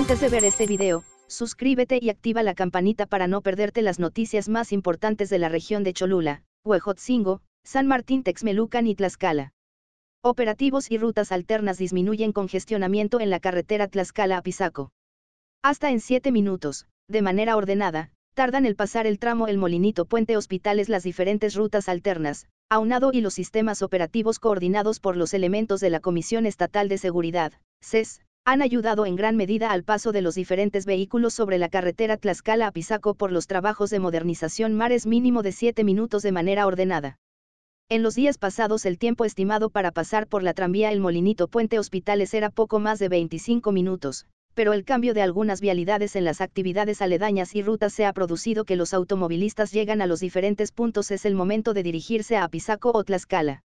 Antes de ver este video, suscríbete y activa la campanita para no perderte las noticias más importantes de la región de Cholula, Huejotzingo, San Martín Texmelucan y Tlaxcala. Operativos y rutas alternas disminuyen congestionamiento en la carretera Tlaxcala a Hasta en 7 minutos, de manera ordenada, tardan el pasar el tramo El Molinito Puente Hospitales las diferentes rutas alternas, aunado y los sistemas operativos coordinados por los elementos de la Comisión Estatal de Seguridad, CES, han ayudado en gran medida al paso de los diferentes vehículos sobre la carretera Tlaxcala a Pisaco por los trabajos de modernización mares mínimo de 7 minutos de manera ordenada. En los días pasados el tiempo estimado para pasar por la tranvía El Molinito Puente Hospitales era poco más de 25 minutos, pero el cambio de algunas vialidades en las actividades aledañas y rutas se ha producido que los automovilistas llegan a los diferentes puntos es el momento de dirigirse a Pisaco o Tlaxcala.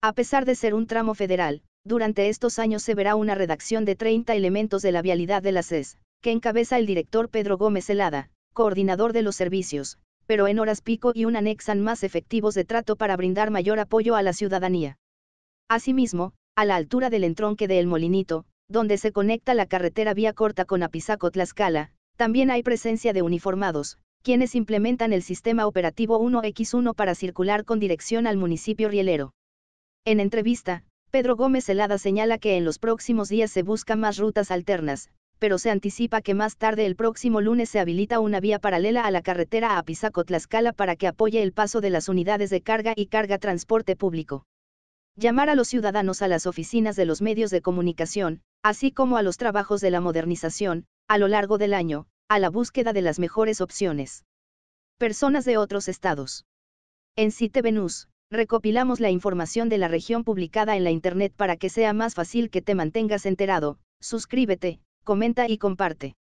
A pesar de ser un tramo federal, durante estos años se verá una redacción de 30 elementos de la vialidad de la SES, e que encabeza el director Pedro Gómez Helada, coordinador de los servicios, pero en horas pico y un anexan más efectivos de trato para brindar mayor apoyo a la ciudadanía. Asimismo, a la altura del entronque de El Molinito, donde se conecta la carretera vía corta con Apizaco Tlaxcala, también hay presencia de uniformados, quienes implementan el sistema operativo 1X1 para circular con dirección al municipio rielero. En entrevista, Pedro Gómez Helada señala que en los próximos días se buscan más rutas alternas, pero se anticipa que más tarde el próximo lunes se habilita una vía paralela a la carretera a tlaxcala para que apoye el paso de las unidades de carga y carga transporte público. Llamar a los ciudadanos a las oficinas de los medios de comunicación, así como a los trabajos de la modernización, a lo largo del año, a la búsqueda de las mejores opciones. Personas de otros estados. En Cite Venus, Recopilamos la información de la región publicada en la Internet para que sea más fácil que te mantengas enterado, suscríbete, comenta y comparte.